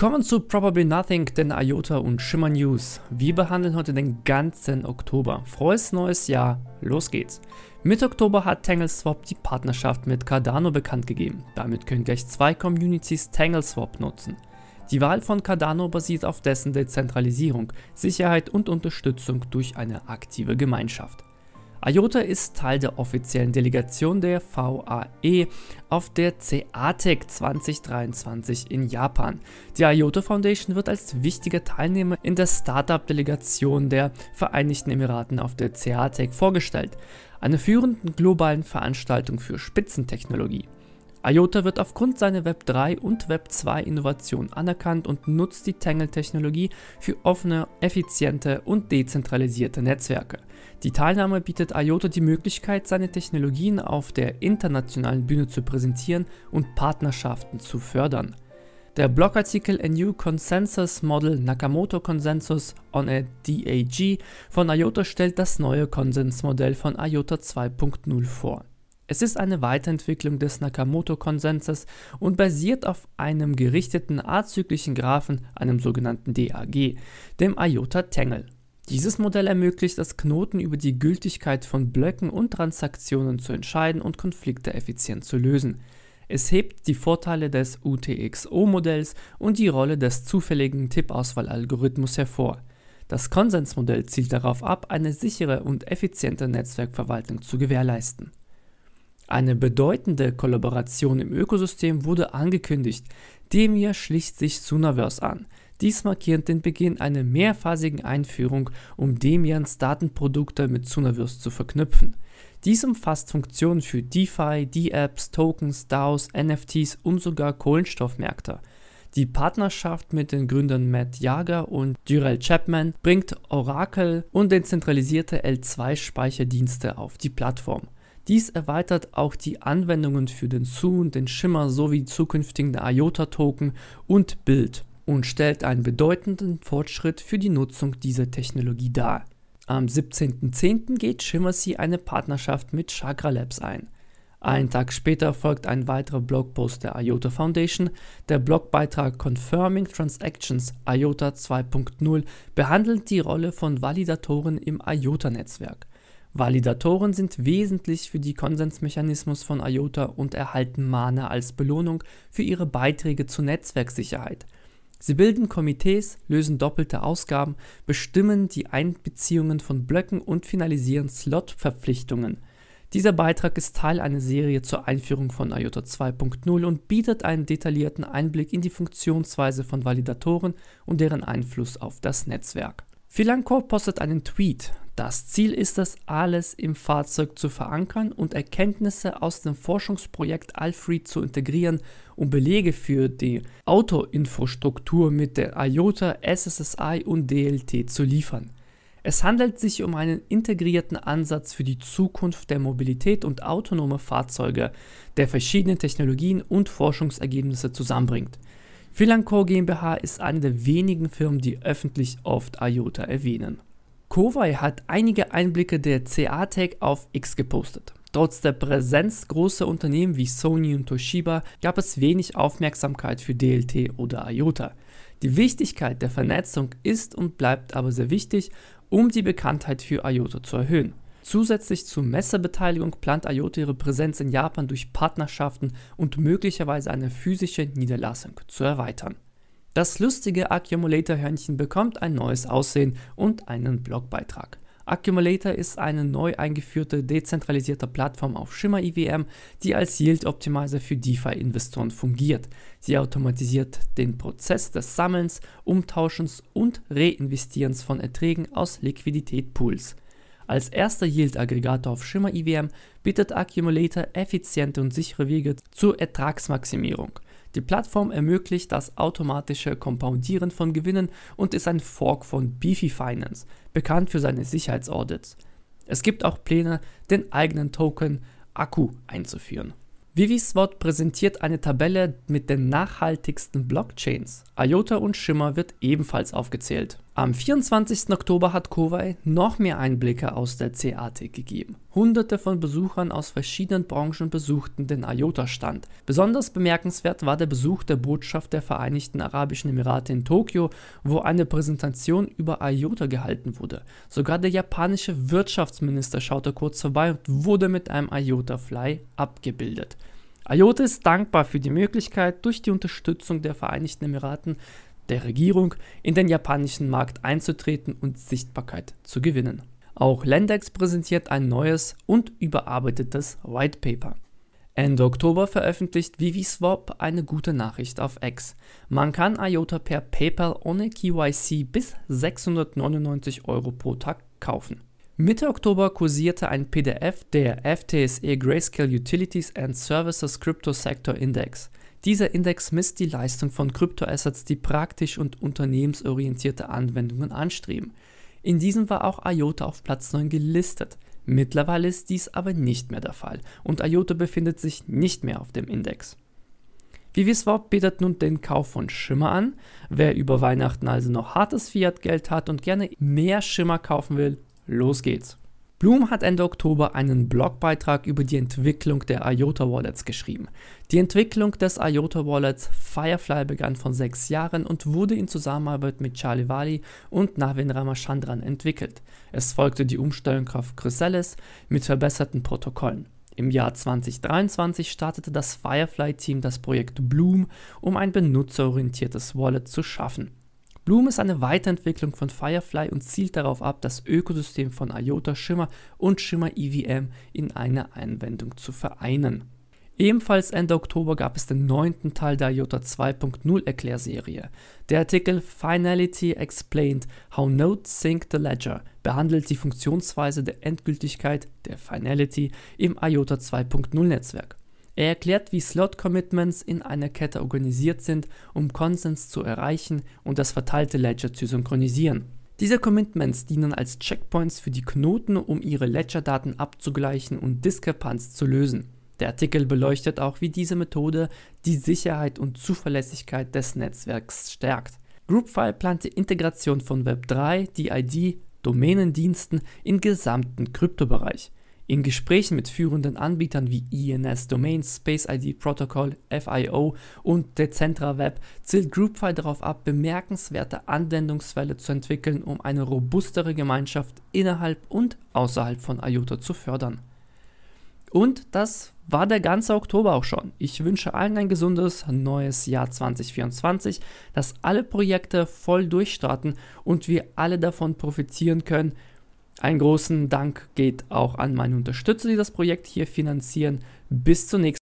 Willkommen zu Probably Nothing, den IOTA und Shimmer News. Wir behandeln heute den ganzen Oktober. Frohes neues Jahr, los geht's. Mitte Oktober hat TangleSwap die Partnerschaft mit Cardano bekannt gegeben. Damit können gleich zwei Communities TangleSwap nutzen. Die Wahl von Cardano basiert auf dessen Dezentralisierung, Sicherheit und Unterstützung durch eine aktive Gemeinschaft. IOTA ist Teil der offiziellen Delegation der VAE auf der CATEC 2023 e in Japan. Die IOTA Foundation wird als wichtiger Teilnehmer in der Startup-Delegation der Vereinigten Emiraten auf der CATEC e vorgestellt, einer führenden globalen Veranstaltung für Spitzentechnologie. IOTA wird aufgrund seiner Web3 und Web2 Innovationen anerkannt und nutzt die Tangle-Technologie für offene, effiziente und dezentralisierte Netzwerke. Die Teilnahme bietet IOTA die Möglichkeit, seine Technologien auf der internationalen Bühne zu präsentieren und Partnerschaften zu fördern. Der Blogartikel A New Consensus Model Nakamoto Consensus on a DAG von IOTA stellt das neue Konsensmodell von IOTA 2.0 vor. Es ist eine Weiterentwicklung des Nakamoto-Konsenses und basiert auf einem gerichteten azyklischen Graphen, einem sogenannten DAG, dem IOTA-Tangle. Dieses Modell ermöglicht es Knoten über die Gültigkeit von Blöcken und Transaktionen zu entscheiden und Konflikte effizient zu lösen. Es hebt die Vorteile des UTXO-Modells und die Rolle des zufälligen Tippauswahlalgorithmus hervor. Das Konsensmodell zielt darauf ab, eine sichere und effiziente Netzwerkverwaltung zu gewährleisten. Eine bedeutende Kollaboration im Ökosystem wurde angekündigt, Demir schlicht sich Sunaverse an. Dies markiert den Beginn einer mehrphasigen Einführung, um Demians Datenprodukte mit Sunaverse zu verknüpfen. Dies umfasst Funktionen für DeFi, DApps, Tokens, DAOs, NFTs und sogar Kohlenstoffmärkte. Die Partnerschaft mit den Gründern Matt Jager und Durell Chapman bringt Oracle und den zentralisierte L2-Speicherdienste auf die Plattform. Dies erweitert auch die Anwendungen für den Zoom, den Schimmer sowie zukünftigen IOTA-Token und Bild und stellt einen bedeutenden Fortschritt für die Nutzung dieser Technologie dar. Am 17.10. geht Shimmersea eine Partnerschaft mit Chakra Labs ein. Einen Tag später folgt ein weiterer Blogpost der IOTA Foundation. Der Blogbeitrag Confirming Transactions IOTA 2.0 behandelt die Rolle von Validatoren im IOTA-Netzwerk. Validatoren sind wesentlich für die Konsensmechanismus von IOTA und erhalten Mana als Belohnung für ihre Beiträge zur Netzwerksicherheit. Sie bilden Komitees, lösen doppelte Ausgaben, bestimmen die Einbeziehungen von Blöcken und finalisieren Slot-Verpflichtungen. Dieser Beitrag ist Teil einer Serie zur Einführung von IOTA 2.0 und bietet einen detaillierten Einblick in die Funktionsweise von Validatoren und deren Einfluss auf das Netzwerk. Philancorp postet einen Tweet, das Ziel ist es, alles im Fahrzeug zu verankern und Erkenntnisse aus dem Forschungsprojekt Alfred zu integrieren, um Belege für die Autoinfrastruktur mit der IOTA, SSSI und DLT zu liefern. Es handelt sich um einen integrierten Ansatz für die Zukunft der Mobilität und autonome Fahrzeuge, der verschiedene Technologien und Forschungsergebnisse zusammenbringt. Philanco GmbH ist eine der wenigen Firmen, die öffentlich oft IOTA erwähnen. Kowai hat einige Einblicke der CA-Tech auf X gepostet. Trotz der Präsenz großer Unternehmen wie Sony und Toshiba gab es wenig Aufmerksamkeit für DLT oder IOTA. Die Wichtigkeit der Vernetzung ist und bleibt aber sehr wichtig, um die Bekanntheit für IOTA zu erhöhen. Zusätzlich zur Messebeteiligung plant IOTA ihre Präsenz in Japan durch Partnerschaften und möglicherweise eine physische Niederlassung zu erweitern. Das lustige Accumulator-Hörnchen bekommt ein neues Aussehen und einen Blogbeitrag. Accumulator ist eine neu eingeführte dezentralisierte Plattform auf Shimmer IWM, die als Yield Optimizer für DeFi-Investoren fungiert. Sie automatisiert den Prozess des Sammelns, Umtauschens und Reinvestierens von Erträgen aus Liquidität-Pools. Als erster Yield-Aggregator auf Shimmer IWM bietet Accumulator effiziente und sichere Wege zur Ertragsmaximierung. Die Plattform ermöglicht das automatische Kompoundieren von Gewinnen und ist ein Fork von Beefy Finance, bekannt für seine Sicherheitsaudits. Es gibt auch Pläne, den eigenen Token Akku einzuführen. ViviSwot präsentiert eine Tabelle mit den nachhaltigsten Blockchains. IOTA und Shimmer wird ebenfalls aufgezählt. Am 24. Oktober hat Kowai noch mehr Einblicke aus der CAT gegeben. Hunderte von Besuchern aus verschiedenen Branchen besuchten den IOTA-Stand. Besonders bemerkenswert war der Besuch der Botschaft der Vereinigten Arabischen Emirate in Tokio, wo eine Präsentation über IOTA gehalten wurde. Sogar der japanische Wirtschaftsminister schaute kurz vorbei und wurde mit einem IOTA-Fly abgebildet. IOTA ist dankbar für die Möglichkeit, durch die Unterstützung der Vereinigten Emiraten der Regierung in den japanischen Markt einzutreten und Sichtbarkeit zu gewinnen. Auch Lendex präsentiert ein neues und überarbeitetes White Paper. Ende Oktober veröffentlicht ViviSwap eine gute Nachricht auf X. Man kann IOTA per PayPal ohne KYC bis 699 Euro pro Tag kaufen. Mitte Oktober kursierte ein PDF der FTSE Grayscale Utilities and Services Crypto Sector Index. Dieser Index misst die Leistung von Kryptoassets, die praktisch und unternehmensorientierte Anwendungen anstreben. In diesem war auch IOTA auf Platz 9 gelistet. Mittlerweile ist dies aber nicht mehr der Fall und IOTA befindet sich nicht mehr auf dem Index. ViviSwap bietet nun den Kauf von Schimmer an. Wer über Weihnachten also noch hartes Fiat-Geld hat und gerne mehr Schimmer kaufen will, los geht's. Bloom hat Ende Oktober einen Blogbeitrag über die Entwicklung der IOTA Wallets geschrieben. Die Entwicklung des IOTA Wallets Firefly begann vor sechs Jahren und wurde in Zusammenarbeit mit Charlie Wali und Navin Ramachandran entwickelt. Es folgte die Umstellung auf Chrysalis mit verbesserten Protokollen. Im Jahr 2023 startete das Firefly-Team das Projekt Bloom, um ein benutzerorientiertes Wallet zu schaffen. Bloom ist eine Weiterentwicklung von Firefly und zielt darauf ab, das Ökosystem von IOTA Shimmer und Shimmer EVM in eine Einwendung zu vereinen. Ebenfalls Ende Oktober gab es den neunten Teil der IOTA 2.0 Erklärserie. Der Artikel Finality Explained How Nodes Sync the Ledger behandelt die Funktionsweise der Endgültigkeit der Finality im IOTA 2.0 Netzwerk. Er erklärt, wie Slot-Commitments in einer Kette organisiert sind, um Konsens zu erreichen und das verteilte Ledger zu synchronisieren. Diese Commitments dienen als Checkpoints für die Knoten, um ihre Ledger-Daten abzugleichen und Diskrepanz zu lösen. Der Artikel beleuchtet auch, wie diese Methode die Sicherheit und Zuverlässigkeit des Netzwerks stärkt. Groupfile plant die Integration von Web3, DID, Domänendiensten im gesamten Kryptobereich. In Gesprächen mit führenden Anbietern wie INS, e Domains, Space ID Protocol, FIO und Decentra Web zielt Groupify darauf ab, bemerkenswerte Anwendungsfälle zu entwickeln, um eine robustere Gemeinschaft innerhalb und außerhalb von IOTA zu fördern. Und das war der ganze Oktober auch schon. Ich wünsche allen ein gesundes neues Jahr 2024, dass alle Projekte voll durchstarten und wir alle davon profitieren können, einen großen Dank geht auch an meine Unterstützer, die das Projekt hier finanzieren. Bis zur nächsten